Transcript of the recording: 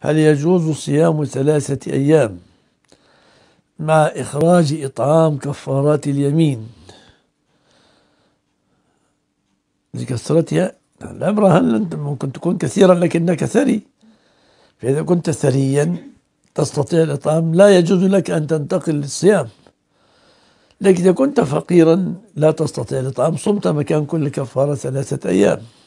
هل يجوز صيام ثلاثة أيام مع إخراج إطعام كفارات اليمين لكثرتها نعم، العبرة هل ممكن تكون كثيرا لكنك ثري فإذا كنت ثريا تستطيع الإطعام لا يجوز لك أن تنتقل للصيام لكن إذا كنت فقيرا لا تستطيع الإطعام صمت مكان كل كفارة ثلاثة أيام